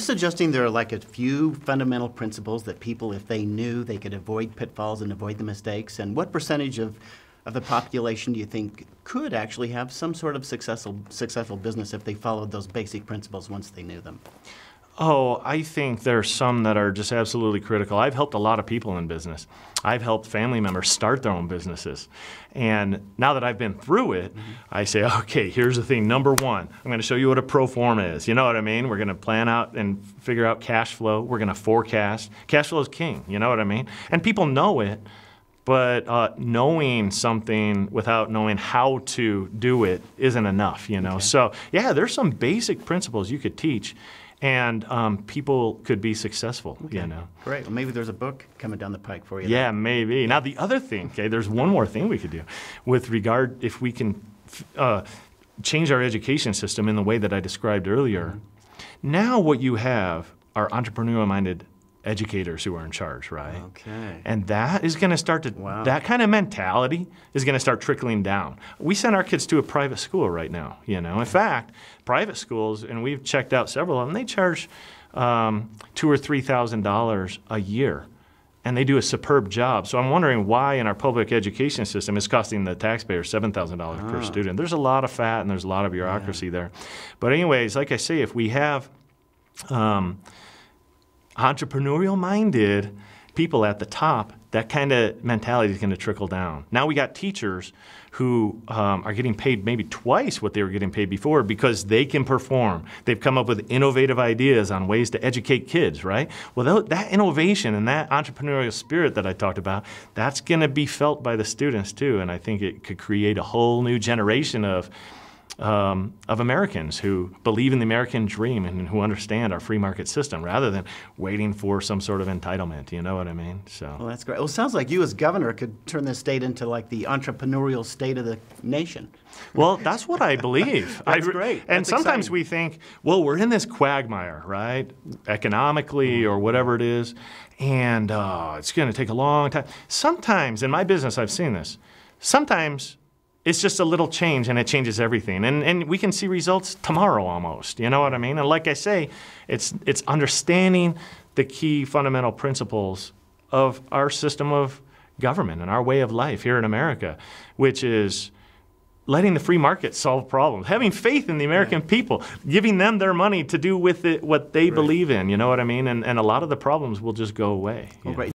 you suggesting there are like a few fundamental principles that people, if they knew, they could avoid pitfalls and avoid the mistakes? And what percentage of of the population do you think could actually have some sort of successful successful business if they followed those basic principles once they knew them? Oh, I think there are some that are just absolutely critical. I've helped a lot of people in business. I've helped family members start their own businesses. And now that I've been through it, mm-hmm. I say, okay, here's the thing. Number one, I'm going to show you what a pro forma is. You know what I mean? We're going to plan out and figure out cash flow. We're going to forecast. Cash flow is king. You know what I mean? And people know it but uh, knowing something without knowing how to do it isn't enough, you know. Okay. So yeah, there's some basic principles you could teach, and um, people could be successful, okay. you know. Great. Well, maybe there's a book coming down the pike for you. Yeah, then. maybe. Now the other thing, okay, there's one more thing we could do with regard if we can uh, change our education system in the way that I described earlier. Mm -hmm. Now what you have are entrepreneurial-minded educators who are in charge, right? Okay. And that is going to start to, wow. that kind of mentality is going to start trickling down. We send our kids to a private school right now, you know. In fact, private schools, and we've checked out several of them, they charge um, two or $3,000 a year. And they do a superb job. So I'm wondering why in our public education system it's costing the taxpayer $7,000 per ah. student. There's a lot of fat and there's a lot of bureaucracy yeah. there. But anyways, like I say, if we have um, – entrepreneurial minded people at the top, that kind of mentality is going to trickle down. Now we got teachers who um, are getting paid maybe twice what they were getting paid before because they can perform. They've come up with innovative ideas on ways to educate kids, right? Well, that innovation and that entrepreneurial spirit that I talked about, that's going to be felt by the students too. And I think it could create a whole new generation of um, of Americans who believe in the American dream and who understand our free market system rather than waiting for some sort of entitlement. You know what I mean? So. Well, that's great. Well, it sounds like you as governor could turn this state into like the entrepreneurial state of the nation. Well, that's what I believe. that's I, great. And that's sometimes exciting. we think, well, we're in this quagmire, right? Economically mm-hmm. or whatever it is, and uh, it's going to take a long time. Sometimes in my business, I've seen this. Sometimes it's just a little change and it changes everything. And, and we can see results tomorrow almost. You know what I mean? And like I say, it's, it's understanding the key fundamental principles of our system of government and our way of life here in America, which is letting the free market solve problems, having faith in the American yeah. people, giving them their money to do with it what they right. believe in. You know what I mean? And, and a lot of the problems will just go away. Oh,